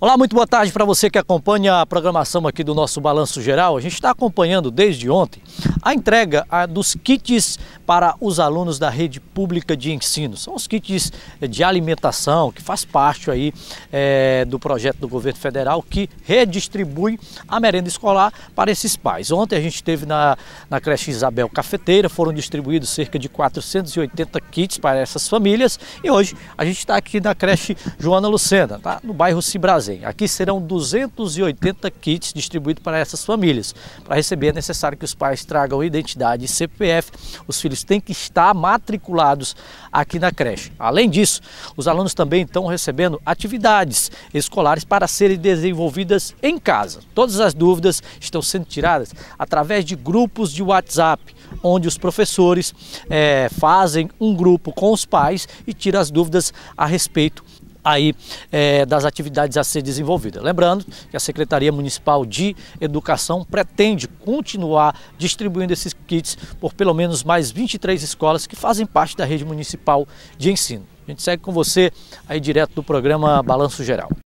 Olá, muito boa tarde para você que acompanha a programação aqui do nosso Balanço Geral. A gente está acompanhando desde ontem a entrega dos kits para os alunos da rede pública de ensino. São os kits de alimentação que faz parte aí é, do projeto do governo federal que redistribui a merenda escolar para esses pais. Ontem a gente teve na, na creche Isabel Cafeteira, foram distribuídos cerca de 480 kits para essas famílias e hoje a gente está aqui na creche Joana Lucena, tá? no bairro Cibrazem. Aqui serão 280 kits distribuídos para essas famílias. Para receber é necessário que os pais tragam cargão, identidade e CPF, os filhos têm que estar matriculados aqui na creche. Além disso, os alunos também estão recebendo atividades escolares para serem desenvolvidas em casa. Todas as dúvidas estão sendo tiradas através de grupos de WhatsApp, onde os professores é, fazem um grupo com os pais e tiram as dúvidas a respeito aí é, das atividades a ser desenvolvidas. Lembrando que a Secretaria Municipal de Educação pretende continuar distribuindo esses kits por pelo menos mais 23 escolas que fazem parte da rede municipal de ensino. A gente segue com você aí direto do programa Balanço Geral.